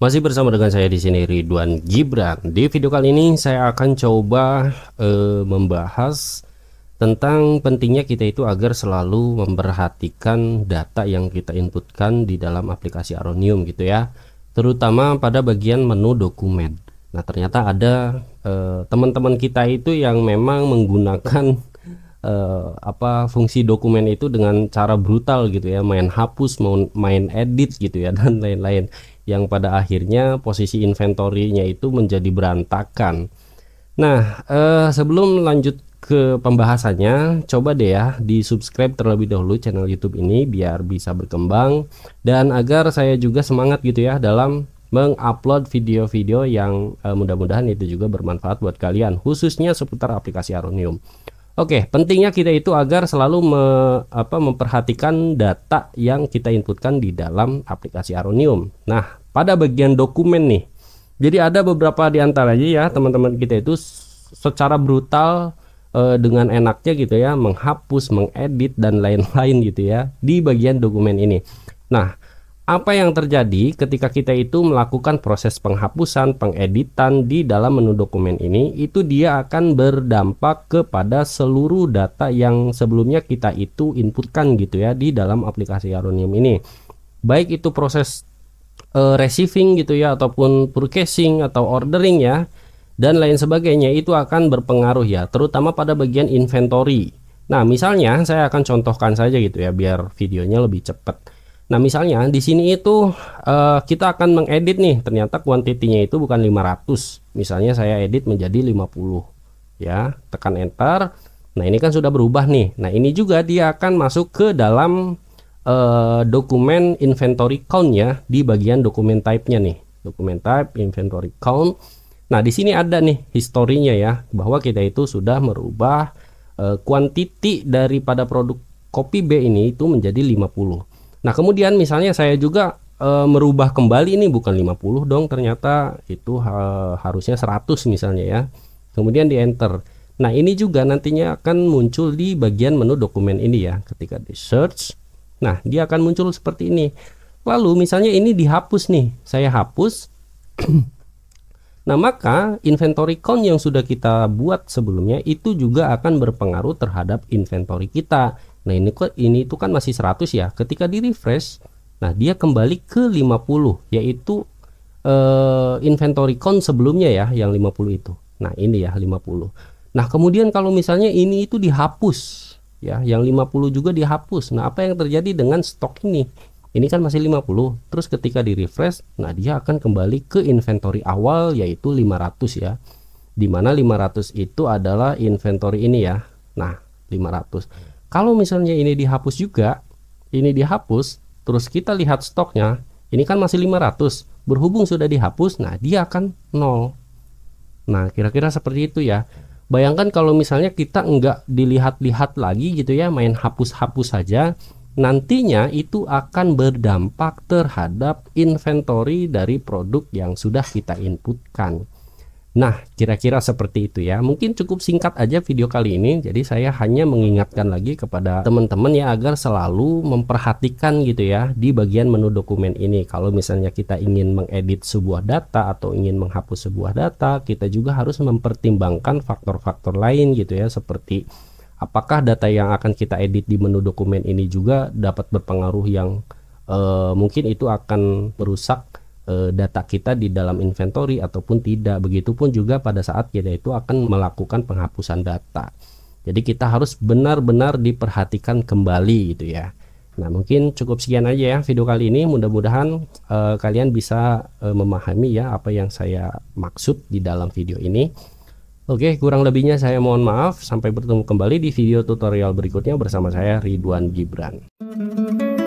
Masih bersama dengan saya di sini Ridwan Gibran. Di video kali ini saya akan coba eh, membahas tentang pentingnya kita itu agar selalu memperhatikan data yang kita inputkan di dalam aplikasi Aronium gitu ya, terutama pada bagian menu dokumen. Nah ternyata ada eh, teman-teman kita itu yang memang menggunakan uh, apa fungsi dokumen itu dengan cara brutal gitu ya main hapus mau main edit gitu ya dan lain-lain yang pada akhirnya posisi inventorinya itu menjadi berantakan nah uh, sebelum lanjut ke pembahasannya coba deh ya di subscribe terlebih dahulu channel YouTube ini biar bisa berkembang dan agar saya juga semangat gitu ya dalam mengupload video-video yang eh, mudah-mudahan itu juga bermanfaat buat kalian khususnya seputar aplikasi Aronium. Oke, okay, pentingnya kita itu agar selalu me, apa, memperhatikan data yang kita inputkan di dalam aplikasi Aronium. Nah, pada bagian dokumen nih, jadi ada beberapa di antaranya ya teman-teman kita itu secara brutal e, dengan enaknya gitu ya menghapus, mengedit dan lain-lain gitu ya di bagian dokumen ini. Nah, apa yang terjadi ketika kita itu melakukan proses penghapusan, pengeditan di dalam menu dokumen ini itu dia akan berdampak kepada seluruh data yang sebelumnya kita itu inputkan gitu ya di dalam aplikasi Aronium ini. Baik itu proses uh, receiving gitu ya ataupun purchasing atau ordering ya dan lain sebagainya itu akan berpengaruh ya terutama pada bagian inventory. Nah, misalnya saya akan contohkan saja gitu ya biar videonya lebih cepat. Nah, misalnya di sini itu uh, kita akan mengedit nih. Ternyata kuantitinya itu bukan 500. Misalnya saya edit menjadi 50. Ya, tekan enter. Nah, ini kan sudah berubah nih. Nah, ini juga dia akan masuk ke dalam uh, dokumen inventory count ya di bagian dokumen type-nya nih. Dokumen type inventory count. Nah, di sini ada nih historinya ya bahwa kita itu sudah merubah uh, eh, quantity daripada produk kopi B ini itu menjadi 50. Nah, kemudian misalnya saya juga e, merubah kembali ini bukan 50 dong ternyata itu e, harusnya 100 misalnya ya. Kemudian di enter. Nah, ini juga nantinya akan muncul di bagian menu dokumen ini ya. Ketika di search, nah dia akan muncul seperti ini. Lalu misalnya ini dihapus nih. Saya hapus. nah, maka inventory count yang sudah kita buat sebelumnya itu juga akan berpengaruh terhadap inventory kita Nah, ini kok ini itu kan masih 100 ya. Ketika di refresh, nah dia kembali ke 50 yaitu uh, inventory count sebelumnya ya yang 50 itu. Nah, ini ya 50. Nah, kemudian kalau misalnya ini itu dihapus ya, yang 50 juga dihapus. Nah, apa yang terjadi dengan stok ini? Ini kan masih 50. Terus ketika di refresh, nah dia akan kembali ke inventory awal yaitu 500 ya. Dimana 500 itu adalah inventory ini ya. Nah, 500. Kalau misalnya ini dihapus juga, ini dihapus, terus kita lihat stoknya, ini kan masih 500. Berhubung sudah dihapus, nah dia akan nol. Nah, kira-kira seperti itu ya. Bayangkan kalau misalnya kita nggak dilihat-lihat lagi gitu ya, main hapus-hapus saja, nantinya itu akan berdampak terhadap inventory dari produk yang sudah kita inputkan. Nah, kira-kira seperti itu ya. Mungkin cukup singkat aja video kali ini. Jadi saya hanya mengingatkan lagi kepada teman-teman ya agar selalu memperhatikan gitu ya di bagian menu dokumen ini. Kalau misalnya kita ingin mengedit sebuah data atau ingin menghapus sebuah data, kita juga harus mempertimbangkan faktor-faktor lain gitu ya seperti apakah data yang akan kita edit di menu dokumen ini juga dapat berpengaruh yang eh, mungkin itu akan merusak Eh, data kita di dalam inventory ataupun tidak. Begitupun juga pada saat kita itu akan melakukan penghapusan data. Jadi kita harus benar-benar diperhatikan kembali gitu ya. Nah mungkin cukup sekian aja ya video kali ini. Mudah-mudahan e, kalian bisa e, memahami ya apa yang saya maksud di dalam video ini. Oke, kurang lebihnya saya mohon maaf. Sampai bertemu kembali di video tutorial berikutnya bersama saya Ridwan Gibran.